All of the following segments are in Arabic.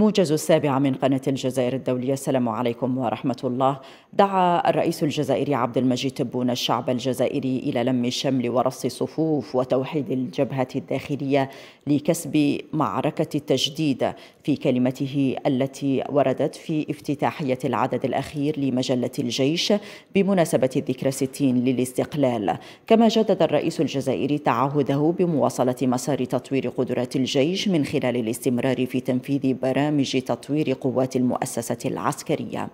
موجز السابع من قناة الجزائر الدولية السلام عليكم ورحمة الله دعا الرئيس الجزائري عبد المجيد تبون الشعب الجزائري إلى لم الشمل ورص الصفوف وتوحيد الجبهة الداخلية لكسب معركة التجديد في كلمته التي وردت في افتتاحية العدد الأخير لمجلة الجيش بمناسبة الذكرى 60 للاستقلال كما جدد الرئيس الجزائري تعهده بمواصلة مسار تطوير قدرات الجيش من خلال الاستمرار في تنفيذ برامج برنامج تطوير قوات المؤسسة العسكرية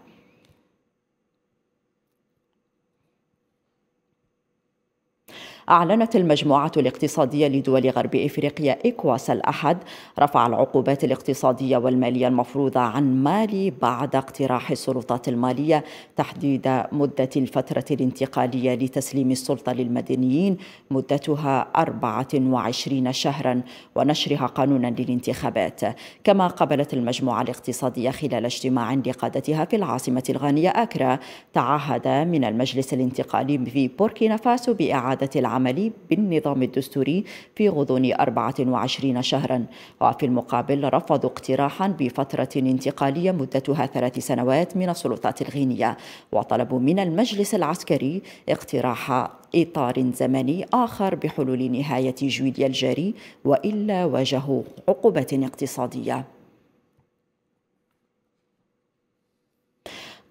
أعلنت المجموعة الاقتصادية لدول غرب إفريقيا إكواس الأحد رفع العقوبات الاقتصادية والمالية المفروضة عن مالي بعد اقتراح السلطات المالية تحديد مدة الفترة الانتقالية لتسليم السلطة للمدنيين مدتها 24 شهرا ونشرها قانونا للانتخابات كما قبلت المجموعة الاقتصادية خلال اجتماع لقادتها في العاصمة الغانية أكرا تعهد من المجلس الانتقالي في بوركينا فاسو بإعادة العمل العمل بالنظام الدستوري في غضون 24 شهرا وفي المقابل رفضوا اقتراحا بفترة انتقالية مدتها ثلاث سنوات من السلطات الغينية وطلبوا من المجلس العسكري اقتراح إطار زمني آخر بحلول نهاية جويليا الجاري وإلا واجهوا عقوبة اقتصادية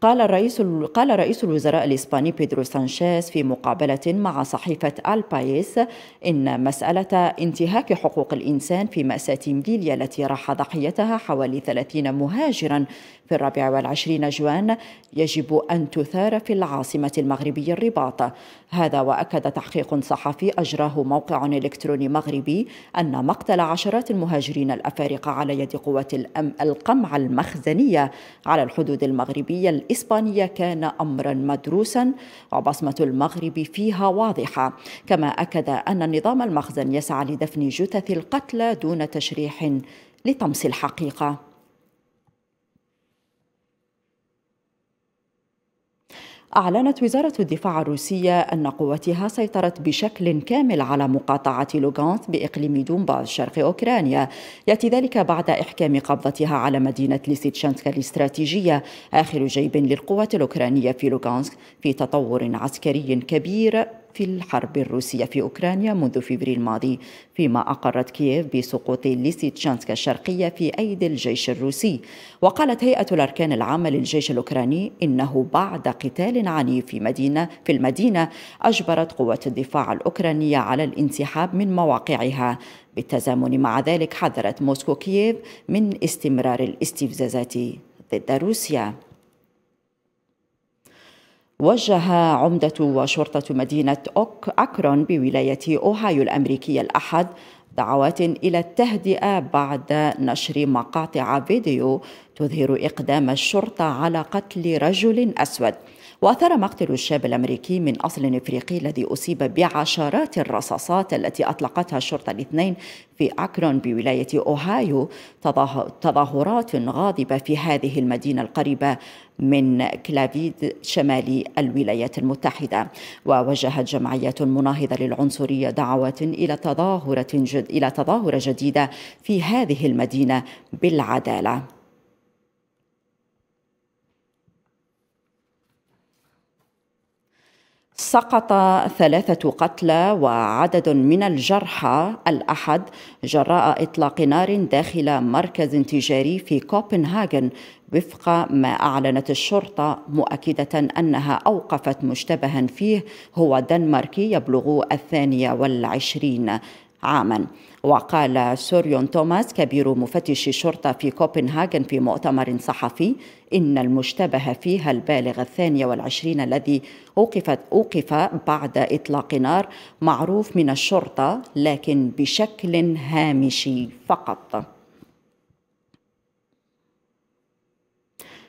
قال الرئيس قال رئيس الوزراء الإسباني بيدرو سانشيز في مقابلة مع صحيفة البايس إن مسألة انتهاك حقوق الإنسان في مأساة مليليا التي راح ضحيتها حوالي 30 مهاجرا في الرابع والعشرين جوان يجب أن تثار في العاصمة المغربية الرباط هذا وأكد تحقيق صحفي أجراه موقع إلكتروني مغربي أن مقتل عشرات المهاجرين الأفارقة على يد قوات القمع المخزنية على الحدود المغربية الإسبانية كان أمرا مدروسا وبصمة المغرب فيها واضحة كما أكد أن نظام المخزن يسعى لدفن جثث القتلى دون تشريح لطمس الحقيقه أعلنت وزارة الدفاع الروسية أن قوتها سيطرت بشكل كامل على مقاطعة لوغانسك بإقليم دونباس شرق أوكرانيا يأتي ذلك بعد إحكام قبضتها على مدينة ليسيتشانسك الاستراتيجية آخر جيب للقوات الأوكرانية في لوغانسك في تطور عسكري كبير في الحرب الروسية في أوكرانيا منذ فبراير الماضي فيما أقرت كييف بسقوط ليسيتشانسكا الشرقية في أيدي الجيش الروسي وقالت هيئة الأركان العامة للجيش الأوكراني إنه بعد قتال عنيف في مدينة في المدينة أجبرت قوات الدفاع الأوكرانية على الانسحاب من مواقعها بالتزامن مع ذلك حذرت موسكو كييف من استمرار الاستفزازات ضد روسيا وجه عمدة وشرطة مدينة أوك أكرون بولاية أوهايو الأمريكية الأحد دعوات إلى التهدئة بعد نشر مقاطع فيديو تظهر إقدام الشرطة على قتل رجل أسود وأثار مقتل الشاب الأمريكي من أصل إفريقي الذي أصيب بعشرات الرصاصات التي أطلقتها الشرطة الاثنين في أكرون بولاية أوهايو تظاهرات غاضبة في هذه المدينة القريبة من كلافيد شمال الولايات المتحدة ووجهت جمعية مناهضة للعنصرية دعوة إلى تظاهرة جد إلى تظاهرة جديدة في هذه المدينة بالعدالة سقط ثلاثة قتلى وعدد من الجرحى الأحد جراء إطلاق نار داخل مركز تجاري في كوبنهاغن وفق ما أعلنت الشرطة مؤكدة أنها أوقفت مشتبها فيه هو دنماركي يبلغ الثانية والعشرين عاما وقال سوريون توماس كبير مفتش الشرطة في كوبنهاجن في مؤتمر صحفي إن المشتبه فيها البالغ الثاني والعشرين الذي أوقفت أوقف بعد إطلاق نار معروف من الشرطة لكن بشكل هامشي فقط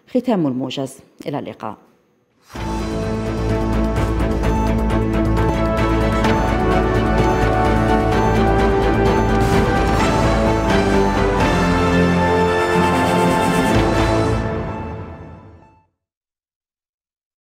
ختام الموجز إلى اللقاء